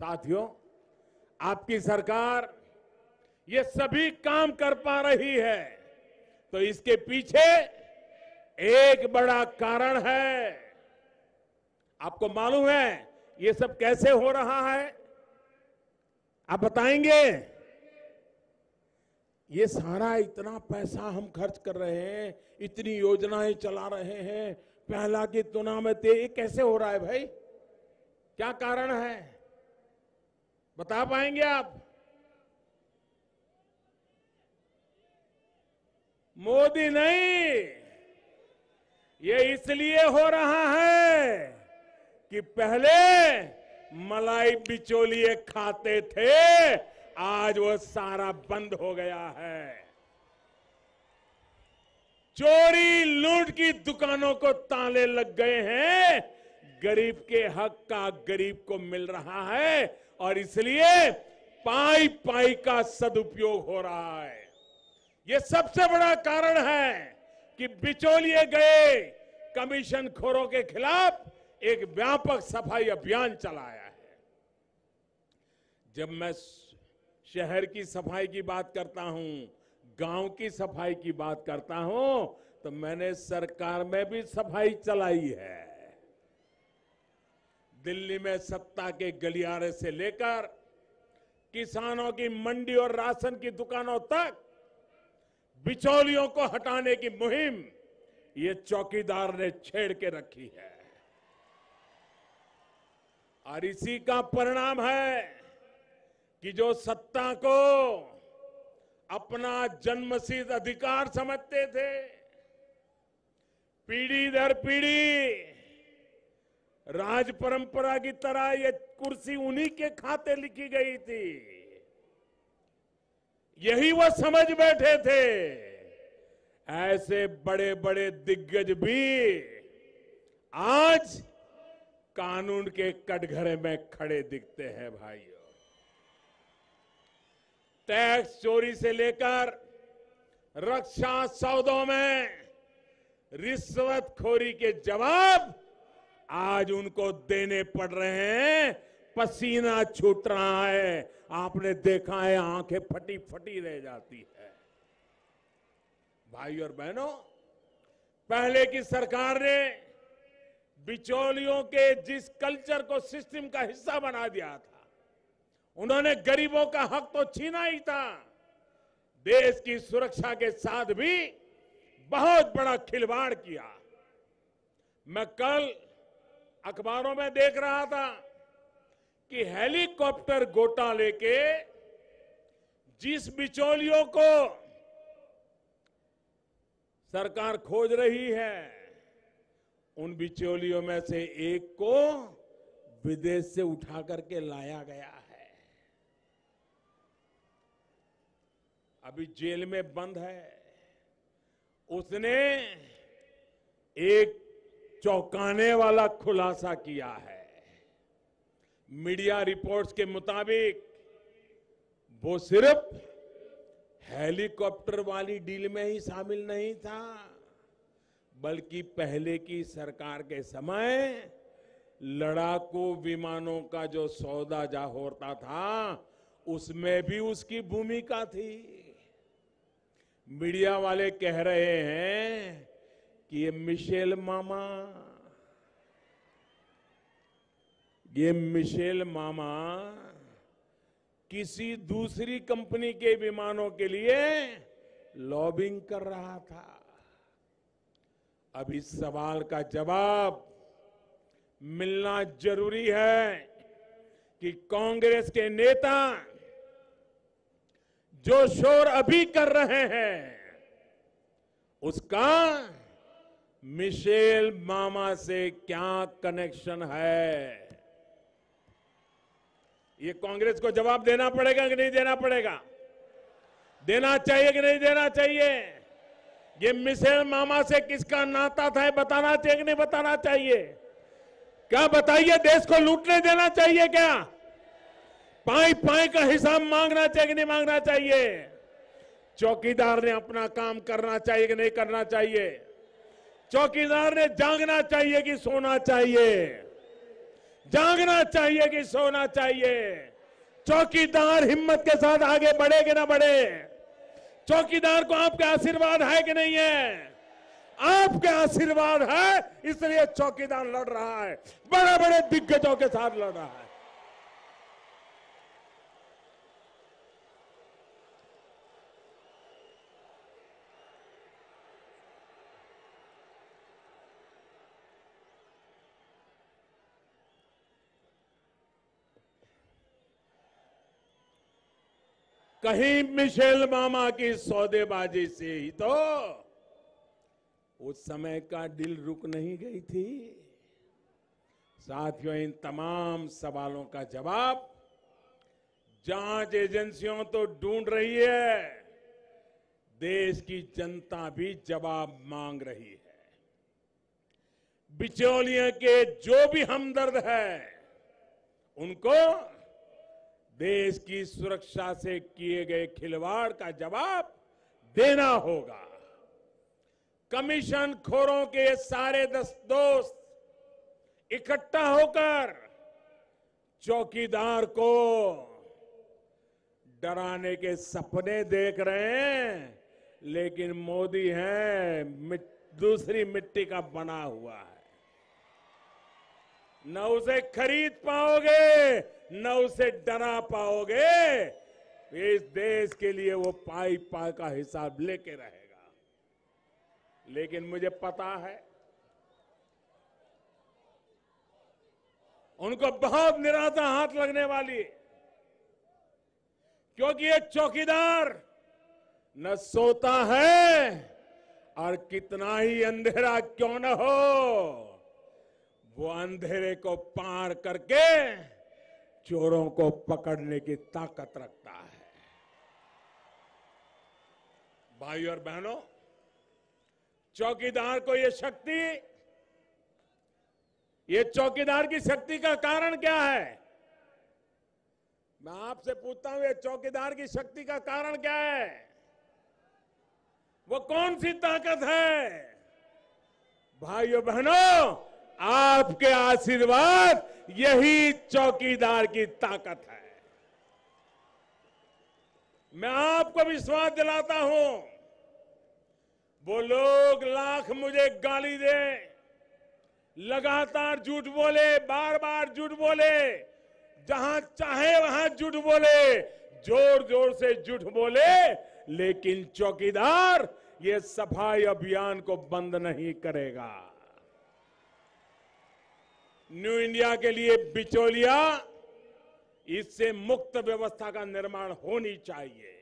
साथियों आपकी सरकार ये सभी काम कर पा रही है तो इसके पीछे एक बड़ा कारण है आपको मालूम है ये सब कैसे हो रहा है आप बताएंगे ये सारा इतना पैसा हम खर्च कर रहे हैं इतनी योजनाएं चला रहे हैं पहला की तुलना में ये कैसे हो रहा है भाई क्या कारण है बता पाएंगे आप मोदी नहीं ये इसलिए हो रहा है कि पहले मलाई बिचोलिए खाते थे आज वो सारा बंद हो गया है चोरी लूट की दुकानों को ताले लग गए हैं गरीब के हक का गरीब को मिल रहा है और इसलिए पाई पाई का सदुपयोग हो रहा है ये सबसे बड़ा कारण है कि बिचौलिए गए कमीशन खोरों के खिलाफ एक व्यापक सफाई अभियान चलाया है जब मैं शहर की सफाई की बात करता हूं गांव की सफाई की बात करता हूं तो मैंने सरकार में भी सफाई चलाई है दिल्ली में सत्ता के गलियारे से लेकर किसानों की मंडी और राशन की दुकानों तक बिचौलियों को हटाने की मुहिम ये चौकीदार ने छेड़ के रखी है और इसी का परिणाम है कि जो सत्ता को अपना जन्मसिद्ध अधिकार समझते थे पीढ़ी दर पीढ़ी राज परंपरा की तरह ये कुर्सी उन्हीं के खाते लिखी गई थी यही वो समझ बैठे थे ऐसे बड़े बड़े दिग्गज भी आज कानून के कटघरे में खड़े दिखते हैं भाइयों टैक्स चोरी से लेकर रक्षा सौदों में रिश्वतखोरी के जवाब आज उनको देने पड़ रहे हैं पसीना छूट रहा है आपने देखा है आंखें फटी फटी रह जाती है भाई और बहनों पहले की सरकार ने बिचौलियों के जिस कल्चर को सिस्टम का हिस्सा बना दिया था उन्होंने गरीबों का हक तो छीना ही था देश की सुरक्षा के साथ भी बहुत बड़ा खिलवाड़ किया मैं कल अखबारों में देख रहा था कि हेलीकॉप्टर गोटा लेके जिस बिचौलियों को सरकार खोज रही है उन बिचौलियों में से एक को विदेश से उठा करके लाया गया है अभी जेल में बंद है उसने एक चौंकाने वाला खुलासा किया है मीडिया रिपोर्ट्स के मुताबिक वो सिर्फ हेलीकॉप्टर वाली डील में ही शामिल नहीं था बल्कि पहले की सरकार के समय लड़ाकू विमानों का जो सौदा जा होता था उसमें भी उसकी भूमिका थी मीडिया वाले कह रहे हैं कि ये मिशेल मामा ये मिशेल मामा किसी दूसरी कंपनी के विमानों के लिए लॉबिंग कर रहा था अब इस सवाल का जवाब मिलना जरूरी है कि कांग्रेस के नेता जो शोर अभी कर रहे हैं उसका मिशेल मामा से क्या कनेक्शन है ये कांग्रेस को जवाब देना पड़ेगा कि नहीं देना पड़ेगा देना चाहिए कि नहीं देना चाहिए ये मिशेल मामा से किसका नाता था बताना चाहिए कि नहीं बताना चाहिए क्या बताइए देश को लूटने देना चाहिए क्या पाई पाई का हिसाब मांगना चाहिए कि नहीं मांगना चाहिए चौकीदार ने अपना काम करना चाहिए कि नहीं करना चाहिए चौकीदार ने जागना चाहिए कि सोना चाहिए जागना चाहिए कि सोना चाहिए चौकीदार हिम्मत के साथ आगे बढ़े कि ना बढ़े चौकीदार को आपके आशीर्वाद है कि नहीं है आपके आशीर्वाद है इसलिए चौकीदार लड़ रहा है बड़े बड़े दिग्गजों के साथ लड़ रहा है कहीं मिशेल मामा की सौदेबाजी से ही तो उस समय का दिल रुक नहीं गई थी साथियों इन तमाम सवालों का जवाब जांच एजेंसियों तो ढूंढ रही है देश की जनता भी जवाब मांग रही है बिचौलियों के जो भी हमदर्द है उनको देश की सुरक्षा से किए गए खिलवाड़ का जवाब देना होगा कमीशन खोरों के सारे दस दोस्त इकट्ठा होकर चौकीदार को डराने के सपने देख रहे हैं लेकिन मोदी है मिट, दूसरी मिट्टी का बना हुआ है न उसे खरीद पाओगे न उसे डरा पाओगे इस देश के लिए वो पाई पा का हिसाब लेके रहेगा लेकिन मुझे पता है उनको बहुत निराशा हाथ लगने वाली क्योंकि ये चौकीदार न सोता है और कितना ही अंधेरा क्यों न हो वो अंधेरे को पार करके चोरों को पकड़ने की ताकत रखता है भाई और बहनों चौकीदार को ये शक्ति ये चौकीदार की शक्ति का कारण क्या है मैं आपसे पूछता हूं ये चौकीदार की शक्ति का कारण क्या है वो कौन सी ताकत है भाइयों बहनों आपके आशीर्वाद यही चौकीदार की ताकत है मैं आपको विश्वास दिलाता हूं वो लोग लाख मुझे गाली दे लगातार झूठ बोले बार बार झूठ बोले जहां चाहे वहां झूठ बोले जोर जोर से झूठ बोले लेकिन चौकीदार ये सफाई अभियान को बंद नहीं करेगा न्यू इंडिया के लिए बिचौलिया इससे मुक्त व्यवस्था का निर्माण होनी चाहिए